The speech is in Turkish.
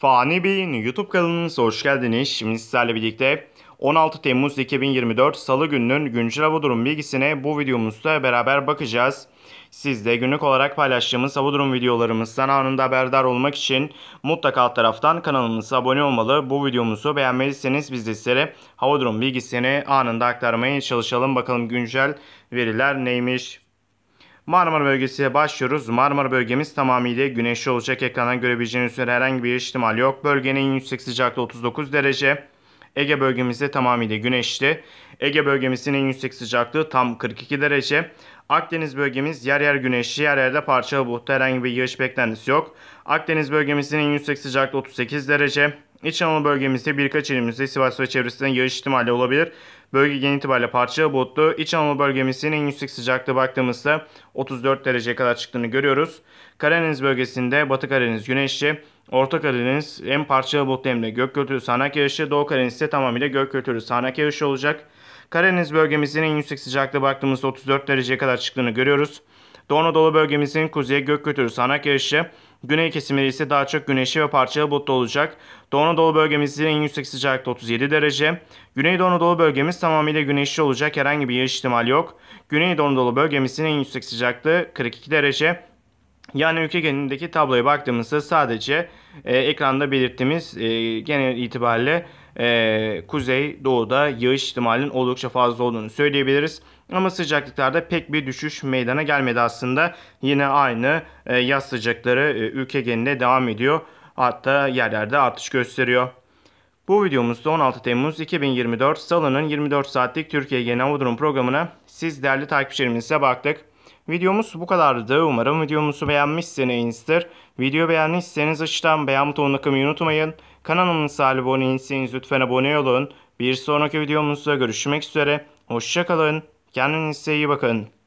Fani Bey'in YouTube kanalınıza hoş geldiniz. Şimdi sizlerle birlikte 16 Temmuz 2024 Salı gününün güncel hava durum bilgisine bu videomuzda beraber bakacağız. Siz de günlük olarak paylaştığımız hava durum videolarımızdan anında haberdar olmak için mutlaka alt taraftan kanalımıza abone olmalı. Bu videomuzu beğenmediyseniz biz de sizlere hava durum bilgisini anında aktarmaya çalışalım. Bakalım güncel veriler neymiş? Marmara bölgesiyle başlıyoruz. Marmara bölgemiz tamamıyla güneşli olacak. Ekrandan görebileceğiniz üzere herhangi bir ihtimal yok. Bölgenin yüksek sıcaklığı 39 derece. Ege bölgemizde tamamıyla güneşli. Ege bölgemizin en yüksek sıcaklığı tam 42 derece. Akdeniz bölgemiz yer yer güneşli, yer yerde parçalı bulutlu herhangi bir yağış beklentisi yok. Akdeniz bölgemizin en yüksek sıcaklığı 38 derece. İç Anadolu bölgemizde birkaç ilimizde Sivas ve çevresinde yağış ihtimali olabilir. Bölge genel itibariyle parçalı bulutlu. İç Anadolu bölgemizin en yüksek sıcaklığı baktığımızda 34 dereceye kadar çıktığını görüyoruz. Karadeniz bölgesinde Batı Karadeniz güneşli. Orta Karadeniz hem parçalı bulutlu hem de gök gürültülü sağanak yağışı, Doğu Karadeniz ise tamamıyla gök gürültülü sağanak yağışı olacak. Karadeniz bölgemizin en yüksek sıcaklığı baktığımızda 34 dereceye kadar çıktığını görüyoruz. Doğu Anadolu bölgemizin kuzeye gök götürü sağanak yağışı, güney kesimleri ise daha çok güneşli ve parçalı bulutlu olacak. Doğu Anadolu bölgemizin en yüksek sıcaklığı 37 derece. Güney Doğu Anadolu bölgemiz tamamıyla güneşli olacak herhangi bir yağış ihtimali yok. Güney Doğu Anadolu bölgemizin en yüksek sıcaklığı 42 derece. Yani ülke genelindeki tabloya baktığımızda sadece e, ekranda belirttiğimiz e, genel itibariyle e, kuzey doğuda yağış ihtimalinin oldukça fazla olduğunu söyleyebiliriz. Ama sıcaklıklarda pek bir düşüş meydana gelmedi aslında. Yine aynı e, yaz sıcakları e, ülke genelinde devam ediyor. Hatta yerlerde artış gösteriyor. Bu videomuzda 16 Temmuz 2024 Salı'nın 24 saatlik Türkiye Genel Hava Durum programına siz değerli takipçilerimizle baktık. Videomuz bu kadardı. Umarım videomuzu beğenmişsinizdir. Video beğenmişseniz açıdan beğen butonuna kımayı unutmayın. Kanalımıza abone değilseniz lütfen abone olun. Bir sonraki videomuzda görüşmek üzere. Hoşçakalın. Kendinize iyi bakın.